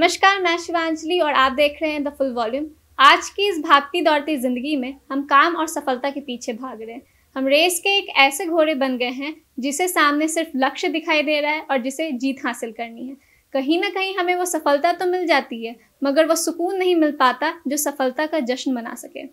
नमस्कार मैं शिवांजलि और आप देख रहे हैं द फुल वॉल्यूम आज की इस भागती दौड़ती ज़िंदगी में हम काम और सफलता के पीछे भाग रहे हैं हम रेस के एक ऐसे घोड़े बन गए हैं जिसे सामने सिर्फ लक्ष्य दिखाई दे रहा है और जिसे जीत हासिल करनी है कहीं ना कहीं हमें वो सफलता तो मिल जाती है मगर वो सुकून नहीं मिल पाता जो सफलता का जश्न मना सके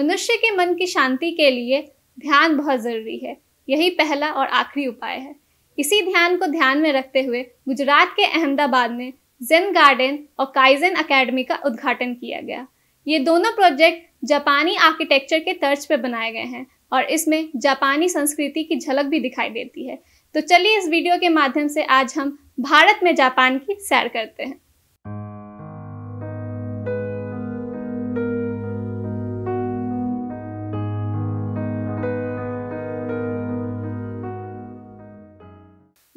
मनुष्य के मन की शांति के लिए ध्यान बहुत ज़रूरी है यही पहला और आखिरी उपाय है इसी ध्यान को ध्यान में रखते हुए गुजरात के अहमदाबाद में जेन गार्डन और काइजन अकेडमी का उद्घाटन किया गया ये दोनों प्रोजेक्ट जापानी आर्किटेक्चर के तर्ज पर बनाए गए हैं और इसमें जापानी संस्कृति की झलक भी दिखाई देती है तो चलिए इस वीडियो के माध्यम से आज हम भारत में जापान की सैर करते हैं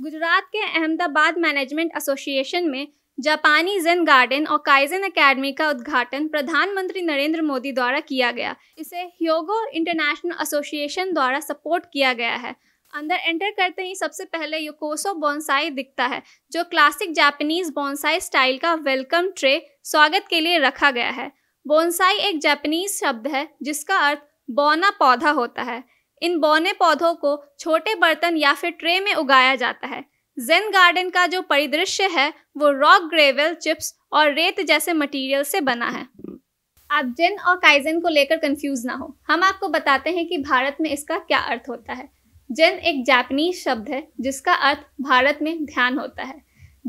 गुजरात के अहमदाबाद मैनेजमेंट एसोसिएशन में जापानी जन गार्डन और काइजन एकेडमी का उद्घाटन प्रधानमंत्री नरेंद्र मोदी द्वारा किया गया इसे ह्योगो इंटरनेशनल एसोसिएशन द्वारा सपोर्ट किया गया है अंदर एंटर करते ही सबसे पहले योकोसो बॉन्साई दिखता है जो क्लासिक जापानीज बॉन्साई स्टाइल का वेलकम ट्रे स्वागत के लिए रखा गया है बोनसाई एक जापानीज शब्द है जिसका अर्थ बौना पौधा होता है इन बौने पौधों को छोटे बर्तन या फिर ट्रे में उगाया जाता है जेन गार्डन का जो परिदृश्य है वो रॉक ग्रेवल चिप्स और रेत जैसे मटेरियल से बना है आप जेन और काइजेन को लेकर कंफ्यूज ना हो हम आपको बताते हैं कि भारत में इसका क्या अर्थ होता है जेन एक जापनीज शब्द है जिसका अर्थ भारत में ध्यान होता है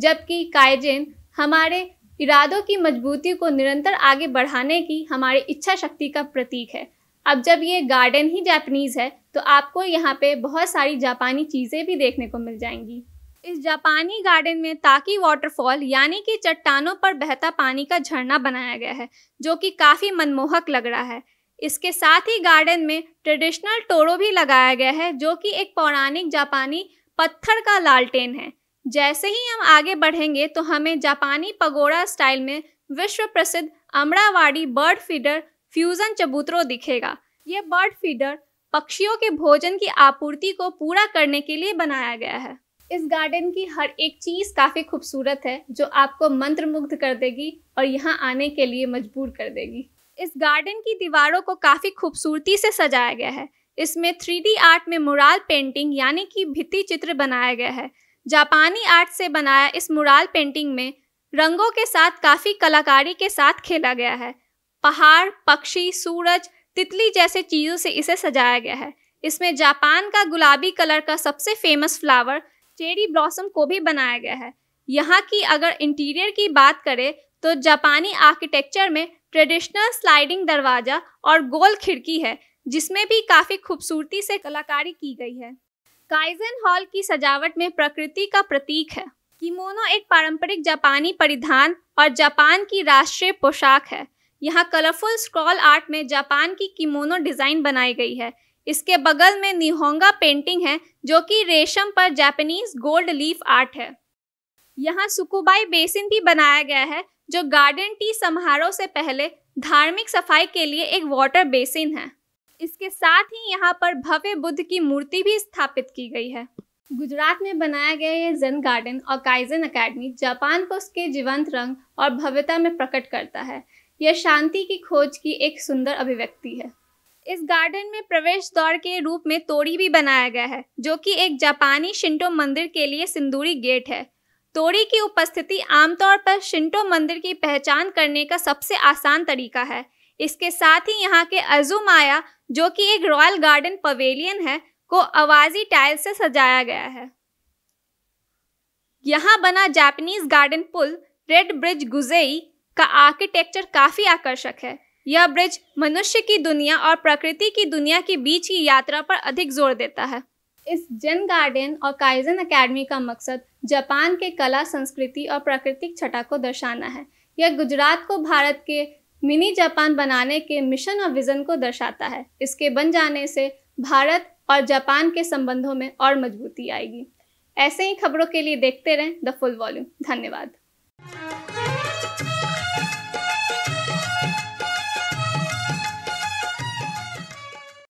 जबकि काइजेन हमारे इरादों की मजबूती को निरंतर आगे बढ़ाने की हमारी इच्छा शक्ति का प्रतीक है अब जब ये गार्डन ही जापनीज़ है तो आपको यहाँ पे बहुत सारी जापानी चीज़ें भी देखने को मिल जाएंगी इस जापानी गार्डन में ताकी वाटरफॉल यानी कि चट्टानों पर बहता पानी का झरना बनाया गया है जो कि काफ़ी मनमोहक लग रहा है इसके साथ ही गार्डन में ट्रेडिशनल टोरो भी लगाया गया है जो कि एक पौराणिक जापानी पत्थर का लालटेन है जैसे ही हम आगे बढ़ेंगे तो हमें जापानी पगोड़ा स्टाइल में विश्व प्रसिद्ध अमरावाड़ी बर्ड फीडर फ्यूजन चबूतरों दिखेगा ये बर्ड फीडर पक्षियों के भोजन की आपूर्ति को पूरा करने के लिए बनाया गया है इस गार्डन की हर एक चीज़ काफ़ी खूबसूरत है जो आपको मंत्रमुग्ध कर देगी और यहाँ आने के लिए मजबूर कर देगी इस गार्डन की दीवारों को काफ़ी खूबसूरती से सजाया गया है इसमें थ्री आर्ट में मुराल पेंटिंग यानी कि भित्ति चित्र बनाया गया है जापानी आर्ट से बनाया इस मुराल पेंटिंग में रंगों के साथ काफ़ी कलाकारी के साथ खेला गया है पहाड़ पक्षी सूरज तितली जैसे चीज़ों से इसे सजाया गया है इसमें जापान का गुलाबी कलर का सबसे फेमस फ्लावर चेरी ब्लॉसम को भी बनाया गया है यहाँ की अगर इंटीरियर की बात करें तो जापानी आर्किटेक्चर में ट्रेडिशनल स्लाइडिंग दरवाजा और गोल खिड़की है जिसमें भी काफ़ी खूबसूरती से कलाकारी की गई है काइजन हॉल की सजावट में प्रकृति का प्रतीक है किमोनो एक पारंपरिक जापानी परिधान और जापान की राष्ट्रीय पोशाक है यहाँ कलरफुल स्क्रॉल आर्ट में जापान की किमोनो डिज़ाइन बनाई गई है इसके बगल में निहोंगा पेंटिंग है जो कि रेशम पर जापानीज गोल्ड लीफ आर्ट है यहाँ सुकुबाई बेसिन भी बनाया गया है जो गार्डन टी समारोह से पहले धार्मिक सफाई के लिए एक वाटर बेसिन है इसके साथ ही यहाँ पर भव्य बुद्ध की मूर्ति भी स्थापित की गई है गुजरात में बनाया गया यह जन गार्डन और काइजन अकेडमी जापान को उसके जीवंत रंग और भव्यता में प्रकट करता है यह शांति की खोज की एक सुंदर अभिव्यक्ति है इस गार्डन में प्रवेश द्वार के रूप में तोड़ी भी बनाया गया है जो कि एक जापानी शिंटो मंदिर के लिए सिंदूरी गेट है तोड़ी की उपस्थिति आमतौर पर शिंटो मंदिर की पहचान करने का सबसे आसान तरीका है इसके साथ ही यहाँ के अजुमाया जो कि एक रॉयल गार्डन पवेलियन है को आवाजी टाइल से सजाया गया है यहाँ बना जापानीज गार्डन पुल रेड ब्रिज गुजेई का आर्किटेक्चर काफी आकर्षक है यह ब्रिज मनुष्य की दुनिया और प्रकृति की दुनिया के बीच की यात्रा पर अधिक जोर देता है इस जन गार्डन और काइजन एकेडमी का मकसद जापान के कला संस्कृति और प्राकृतिक छटा को दर्शाना है यह गुजरात को भारत के मिनी जापान बनाने के मिशन और विजन को दर्शाता है इसके बन जाने से भारत और जापान के संबंधों में और मजबूती आएगी ऐसे ही खबरों के लिए देखते रहें द फुल वॉल्यूम धन्यवाद